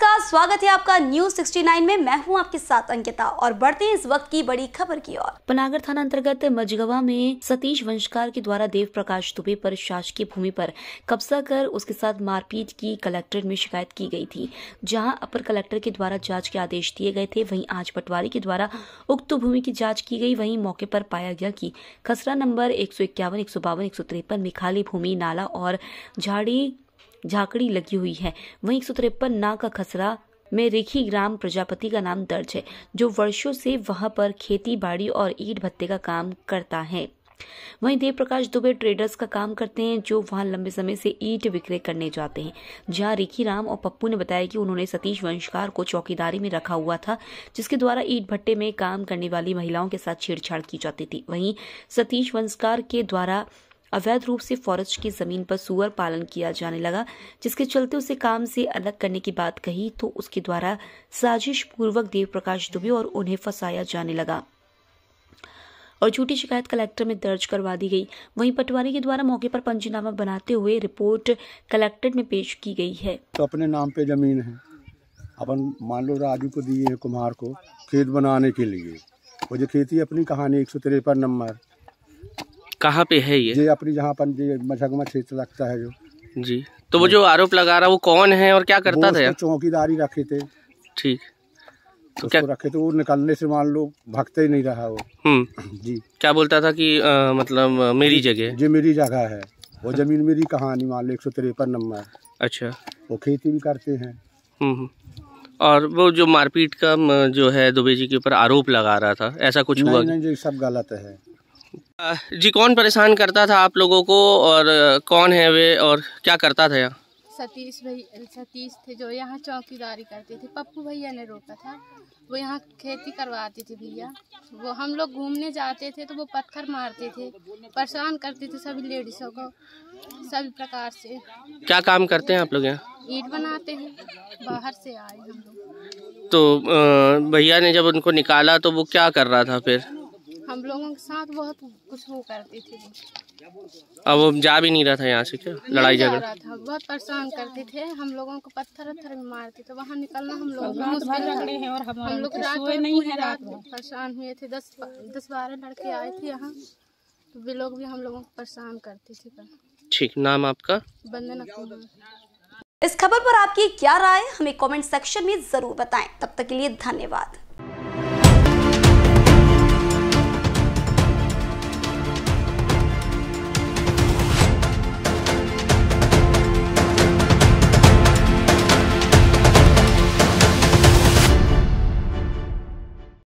नमस्कार स्वागत है आपका न्यूज 69 में मैं हूं आपके साथ अंकिता और बढ़ते हैं इस वक्त की बड़ी खबर की ओर पनागर थाना अंतर्गत मजगवा में सतीश वंशकार के द्वारा देव प्रकाश दुबे पर शासकीय भूमि पर कब्जा कर उसके साथ मारपीट की कलेक्ट्रेट में शिकायत की गई थी जहां अपर कलेक्टर के द्वारा जांच के आदेश दिए गए थे वहीं आज पटवारी के द्वारा उक्त भूमि की जाँच की गई वही मौके पर पाया गया की खसरा नंबर एक सौ इक्यावन एक सौ बावन एक सौ तिरपन में खाली भूमि नाला और झाड़ी झाकड़ी लगी हुई है वहीं एक ना का खसरा में रेखी ग्राम प्रजापति का नाम दर्ज है जो वर्षों से वहां पर खेती बाड़ी और ईट भत्ते का काम करता है वहीं देव प्रकाश दुबे ट्रेडर्स का काम करते हैं जो वहां लंबे समय से ईट विक्रय करने जाते हैं जहां रिखी राम और पप्पू ने बताया कि उन्होंने सतीश वंशकार को चौकीदारी में रखा हुआ था जिसके द्वारा ईट भट्टे में काम करने वाली महिलाओं के साथ छेड़छाड़ की जाती थी वहीं सतीश वंशकार के द्वारा अवैध रूप से फॉरेस्ट की जमीन पर सुअर पालन किया जाने लगा जिसके चलते उसे काम से अलग करने की बात कही तो उसके द्वारा साजिश पूर्वक देव प्रकाश दुबे और उन्हें फंसाया जाने लगा और झूठी शिकायत कलेक्टर में दर्ज करवा दी गई वहीं पटवारी के द्वारा मौके पर पंचनामा बनाते हुए रिपोर्ट कलेक्टर में पेश की गई है तो अपने नाम पे जमीन है अपन मान लो राजू को दिए है कुम्हार को खेत बनाने के लिए वो जो खेती अपनी कहानी एक सौ तिरपन नंबर कहाँ पे है ये अपनी जहाँ अपन जी मझगमा क्षेत्र लगता है जो जी तो वो जो आरोप लगा रहा वो कौन है और क्या करता था चौकीदारी रखे थे ठीक तो क्या रखे तो वो निकलने से मान लो भागते ही नहीं रहा वो हम्म। जी क्या बोलता था कि आ, मतलब मेरी जगह जी मेरी जगह है वो जमीन मेरी कहानी मान लो एक सौ तिरपन नंबर अच्छा वो खेती भी करते हैं हम्म, हम्म। और वो जो मारपीट का जो है दुबे जी के ऊपर आरोप लगा रहा था ऐसा कुछ नहीं, हुआ नहीं, नहीं जी सब गलत है जी कौन परेशान करता था आप लोगों को और कौन है वे और क्या करता था यहाँ सतीश भैया सतीश थे जो यहाँ चौकीदारी करते थे पप्पू भैया ने रोका था वो यहाँ खेती करवाते थे भैया वो हम लोग घूमने जाते थे तो वो पत्थर मारते थे परेशान करते थे सभी लेडीज़ों को सभी प्रकार से क्या काम करते हैं आप लोग यहाँ ईट बनाते हैं बाहर से आए हम लोग तो भैया ने जब उनको निकाला तो वो क्या कर रहा था फिर हम लोगों के साथ बहुत कुछ वो करती थी अब वो जा भी नहीं रहा था यहाँ से क्या लड़ाई झगड़ा था बहुत परेशान करती थे हम लोगों को पत्थर पत्थर भी मारते थे वहाँ निकलना हम लोग हम लोग परेशान हुए थे दस दस बारह लड़के आए थे यहाँ तो वे लोग भी हम लोगों को परेशान करते थे ठीक नाम आपका बंदना इस खबर पर आपकी क्या राय हमें कमेंट सेक्शन में जरूर बताएं तब तक के लिए धन्यवाद